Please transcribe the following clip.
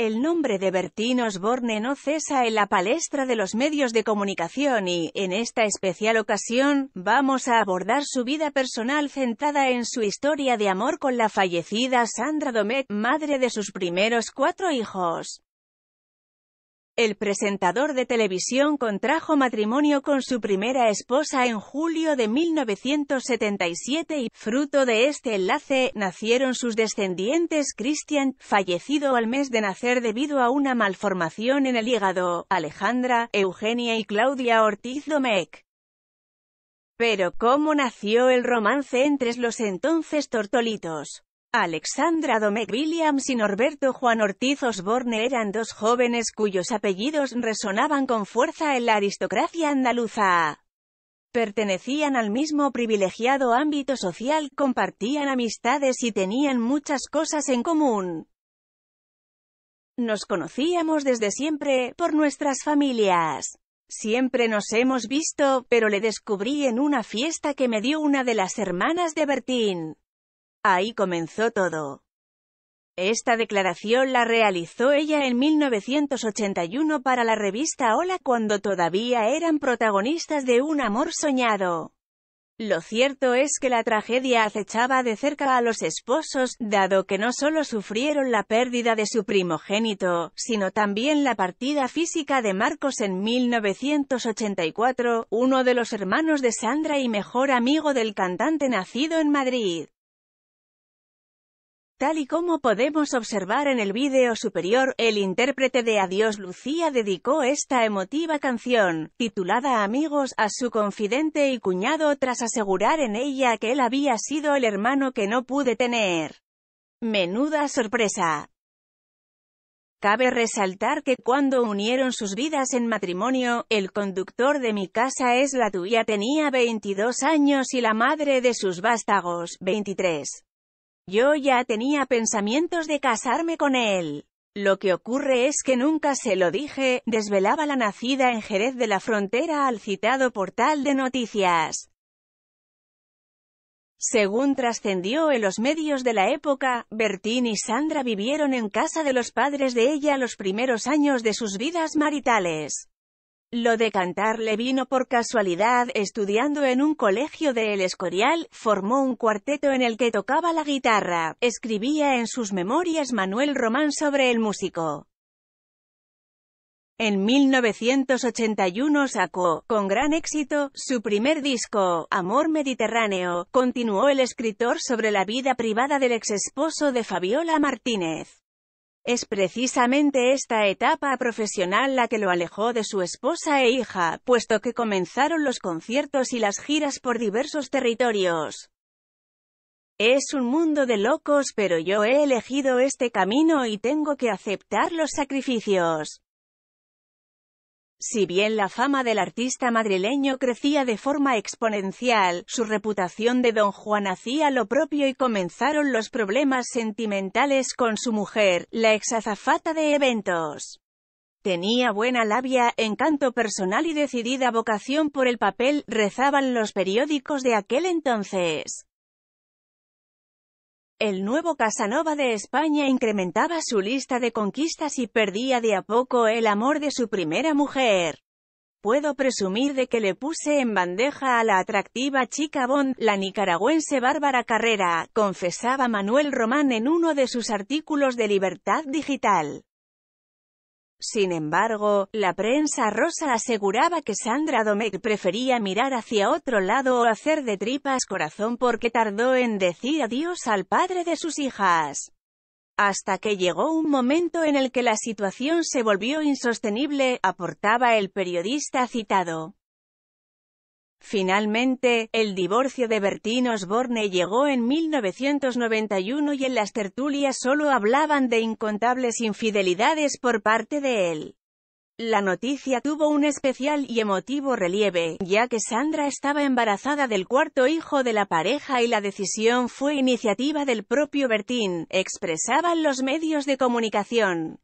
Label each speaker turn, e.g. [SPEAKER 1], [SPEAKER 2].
[SPEAKER 1] El nombre de Bertín Osborne no cesa en la palestra de los medios de comunicación y, en esta especial ocasión, vamos a abordar su vida personal centrada en su historia de amor con la fallecida Sandra Domet, madre de sus primeros cuatro hijos. El presentador de televisión contrajo matrimonio con su primera esposa en julio de 1977 y, fruto de este enlace, nacieron sus descendientes Christian, fallecido al mes de nacer debido a una malformación en el hígado, Alejandra, Eugenia y Claudia Ortiz Domecq. Pero ¿cómo nació el romance entre los entonces tortolitos? Alexandra Domecq Williams y Norberto Juan Ortiz Osborne eran dos jóvenes cuyos apellidos resonaban con fuerza en la aristocracia andaluza. Pertenecían al mismo privilegiado ámbito social, compartían amistades y tenían muchas cosas en común. Nos conocíamos desde siempre, por nuestras familias. Siempre nos hemos visto, pero le descubrí en una fiesta que me dio una de las hermanas de Bertín. Ahí comenzó todo. Esta declaración la realizó ella en 1981 para la revista Hola cuando todavía eran protagonistas de Un amor soñado. Lo cierto es que la tragedia acechaba de cerca a los esposos, dado que no solo sufrieron la pérdida de su primogénito, sino también la partida física de Marcos en 1984, uno de los hermanos de Sandra y mejor amigo del cantante nacido en Madrid. Tal y como podemos observar en el vídeo superior, el intérprete de Adiós Lucía dedicó esta emotiva canción, titulada Amigos, a su confidente y cuñado tras asegurar en ella que él había sido el hermano que no pude tener. Menuda sorpresa. Cabe resaltar que cuando unieron sus vidas en matrimonio, el conductor de mi casa es la tuya tenía 22 años y la madre de sus vástagos, 23. Yo ya tenía pensamientos de casarme con él. Lo que ocurre es que nunca se lo dije, desvelaba la nacida en Jerez de la Frontera al citado portal de noticias. Según trascendió en los medios de la época, Bertín y Sandra vivieron en casa de los padres de ella los primeros años de sus vidas maritales. Lo de cantar le vino por casualidad, estudiando en un colegio de El Escorial, formó un cuarteto en el que tocaba la guitarra, escribía en sus memorias Manuel Román sobre el músico. En 1981 sacó, con gran éxito, su primer disco, Amor Mediterráneo, continuó el escritor sobre la vida privada del ex esposo de Fabiola Martínez. Es precisamente esta etapa profesional la que lo alejó de su esposa e hija, puesto que comenzaron los conciertos y las giras por diversos territorios. Es un mundo de locos pero yo he elegido este camino y tengo que aceptar los sacrificios. Si bien la fama del artista madrileño crecía de forma exponencial, su reputación de don Juan hacía lo propio y comenzaron los problemas sentimentales con su mujer, la exazafata de eventos. Tenía buena labia, encanto personal y decidida vocación por el papel, rezaban los periódicos de aquel entonces. El nuevo Casanova de España incrementaba su lista de conquistas y perdía de a poco el amor de su primera mujer. Puedo presumir de que le puse en bandeja a la atractiva chica bon, la nicaragüense Bárbara Carrera, confesaba Manuel Román en uno de sus artículos de Libertad Digital. Sin embargo, la prensa rosa aseguraba que Sandra Domecq prefería mirar hacia otro lado o hacer de tripas corazón porque tardó en decir adiós al padre de sus hijas. Hasta que llegó un momento en el que la situación se volvió insostenible, aportaba el periodista citado. Finalmente, el divorcio de Bertín Osborne llegó en 1991 y en las tertulias solo hablaban de incontables infidelidades por parte de él. La noticia tuvo un especial y emotivo relieve, ya que Sandra estaba embarazada del cuarto hijo de la pareja y la decisión fue iniciativa del propio Bertín, expresaban los medios de comunicación.